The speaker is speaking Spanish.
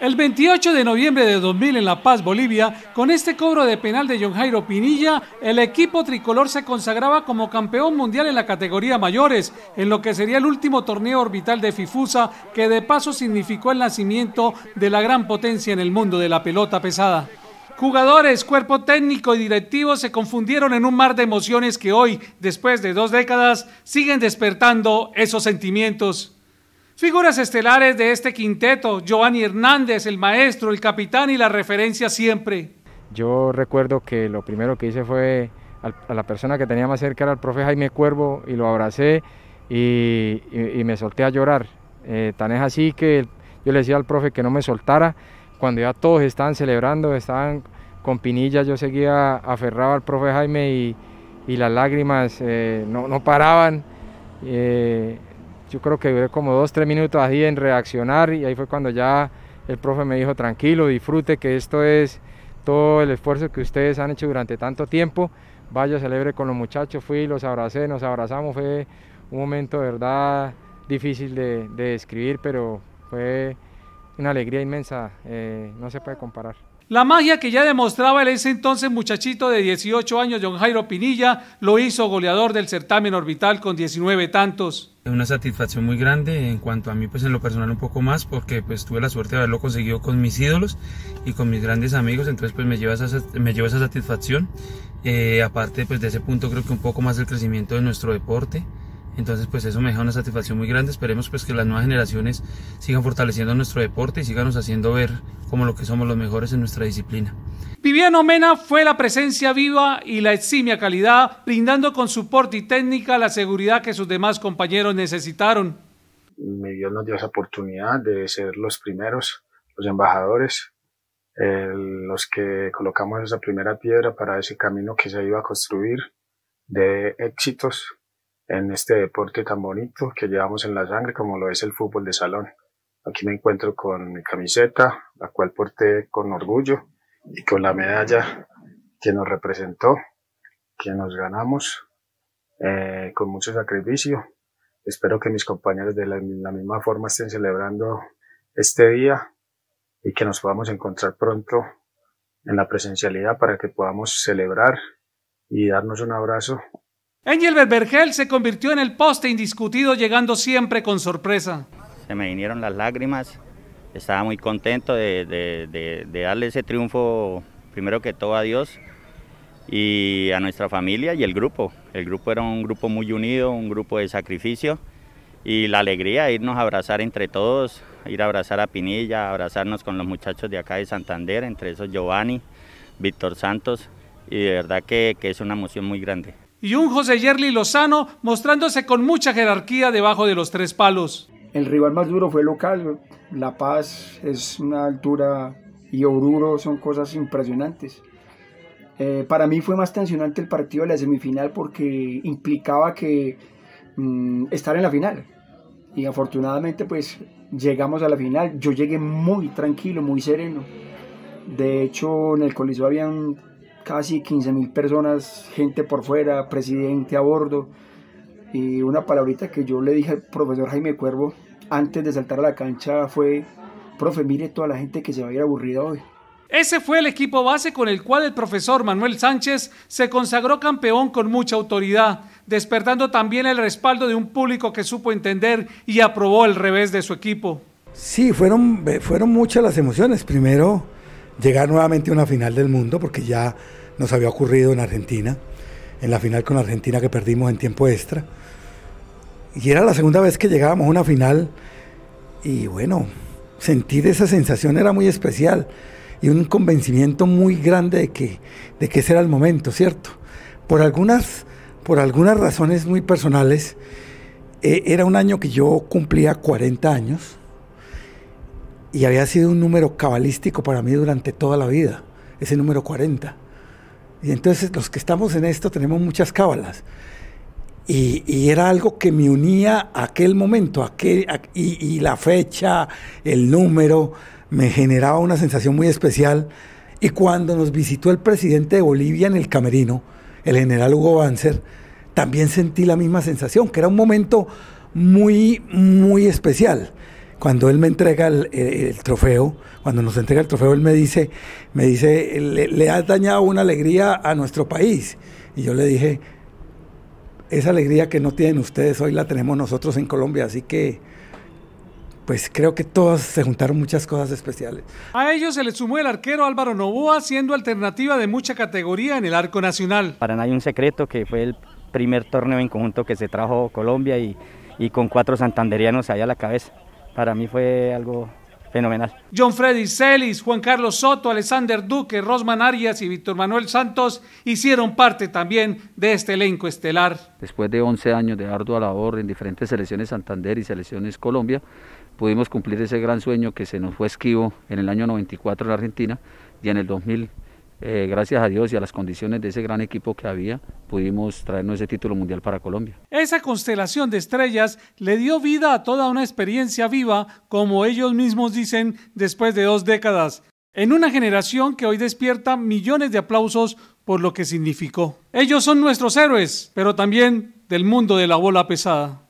El 28 de noviembre de 2000 en La Paz, Bolivia, con este cobro de penal de John Jairo Pinilla, el equipo tricolor se consagraba como campeón mundial en la categoría mayores, en lo que sería el último torneo orbital de FIFUSA, que de paso significó el nacimiento de la gran potencia en el mundo de la pelota pesada. Jugadores, cuerpo técnico y directivo se confundieron en un mar de emociones que hoy, después de dos décadas, siguen despertando esos sentimientos. Figuras estelares de este quinteto, Giovanni Hernández, el maestro, el capitán y la referencia siempre. Yo recuerdo que lo primero que hice fue a la persona que tenía más cerca era el profe Jaime Cuervo y lo abracé y, me solté a llorar. Eh, tan es así que yo le decía al profe que no me soltara. Cuando ya todos estaban celebrando, estaban con pinillas, yo seguía aferrado al profe Jaime y, las lágrimas eh, no, paraban. Eh, yo creo que duré como dos, tres minutos ahí en reaccionar y ahí fue cuando ya el profe me dijo, tranquilo, disfrute que esto es todo el esfuerzo que ustedes han hecho durante tanto tiempo. Vaya, celebre con los muchachos, fui, los abracé, nos abrazamos, fue un momento de verdad difícil de, describir, pero fue una alegría inmensa, eh, no se puede comparar. La magia que ya demostraba el ese entonces muchachito de 18 años, John Jairo Pinilla, lo hizo goleador del certamen orbital con 19 tantos. Una satisfacción muy grande en cuanto a mí, pues en lo personal un poco más, porque pues tuve la suerte de haberlo conseguido con mis ídolos y con mis grandes amigos, entonces pues me lleva esa, me esa satisfacción. Eh, aparte pues de ese punto creo que un poco más el crecimiento de nuestro deporte. Entonces, pues eso me deja una satisfacción muy grande. Esperemos pues que las nuevas generaciones sigan fortaleciendo nuestro deporte y nos haciendo ver como lo que somos los mejores en nuestra disciplina. Viviano Mena fue la presencia viva y la eximia calidad, brindando con soporte y técnica la seguridad que sus demás compañeros necesitaron. Mi Dios nos dio esa oportunidad de ser los primeros, los embajadores, eh, los que colocamos esa primera piedra para ese camino que se iba a construir de éxitos en este deporte tan bonito que llevamos en la sangre como lo es el fútbol de salón. Aquí me encuentro con mi camiseta, la cual porté con orgullo y con la medalla que nos representó, que nos ganamos eh, con mucho sacrificio. Espero que mis compañeros de la, la misma forma estén celebrando este día y que nos podamos encontrar pronto en la presencialidad para que podamos celebrar y darnos un abrazo Engelbert Bergel se convirtió en el poste indiscutido, llegando siempre con sorpresa. Se me vinieron las lágrimas, estaba muy contento de, darle ese triunfo, primero que todo a Dios y a nuestra familia y el grupo. El grupo era un grupo muy unido, un grupo de sacrificio y la alegría de irnos a abrazar entre todos, ir a abrazar a Pinilla, abrazarnos con los muchachos de acá de Santander, entre esos Giovanni, Víctor Santos, y de verdad que es una emoción muy grande y un José Yerli Lozano mostrándose con mucha jerarquía debajo de los tres palos. El rival más duro fue local, La Paz es una altura y Oruro son cosas impresionantes. Eh, para mí fue más tensionante el partido de la semifinal porque implicaba que mm, estar en la final. Y afortunadamente pues llegamos a la final. Yo llegué muy tranquilo, muy sereno. De hecho en el coliseo habían casi 15 mil personas, gente por fuera, presidente a bordo. Y una palabrita que yo le dije al profesor Jaime Cuervo antes de saltar a la cancha fue, profe, mire toda la gente que se va a ir aburrida hoy. Ese fue el equipo base con el cual el profesor Manuel Sánchez se consagró campeón con mucha autoridad, despertando también el respaldo de un público que supo entender y aprobó el revés de su equipo. Sí, fueron, fueron muchas las emociones. Primero, llegar nuevamente a una final del mundo, porque ya nos había ocurrido en Argentina, en la final con Argentina que perdimos en tiempo extra. Y era la segunda vez que llegábamos a una final y bueno, sentir esa sensación era muy especial y un convencimiento muy grande de que, de que ese era el momento, ¿cierto? Por algunas, por algunas razones muy personales, eh, era un año que yo cumplía 40 años y había sido un número cabalístico para mí durante toda la vida, ese número 40. Y entonces los que estamos en esto tenemos muchas cábalas. Y, era algo que me unía a aquel momento, a y la fecha, el número, me generaba una sensación muy especial. Y cuando nos visitó el presidente de Bolivia en el Camerino, el general Hugo Banzer, también sentí la misma sensación, que era un momento muy, muy especial cuando él me entrega el, trofeo, cuando nos entrega el trofeo, él me dice, me dice, le, ha has dañado una alegría a nuestro país. Y yo le dije, esa alegría que no tienen ustedes hoy la tenemos nosotros en Colombia, así que pues creo que todas se juntaron muchas cosas especiales. A ellos se les sumó el arquero Álvaro Novoa, siendo alternativa de mucha categoría en el arco nacional. Para nadie un secreto que fue el primer torneo en conjunto que se trajo Colombia y, con cuatro santanderianos allá a la cabeza para mí fue algo fenomenal. John Freddy Celis, Juan Carlos Soto, Alexander Duque, Rosman Arias y Víctor Manuel Santos hicieron parte también de este elenco estelar. Después de 11 años de ardua labor en diferentes selecciones Santander y selecciones Colombia, pudimos cumplir ese gran sueño que se nos fue esquivo en el año 94 en Argentina y en el 2000 eh, gracias a Dios y a las condiciones de ese gran equipo que había, pudimos traernos ese título mundial para Colombia. Esa constelación de estrellas le dio vida a toda una experiencia viva, como ellos mismos dicen, después de dos décadas, en una generación que hoy despierta millones de aplausos por lo que significó. Ellos son nuestros héroes, pero también del mundo de la bola pesada.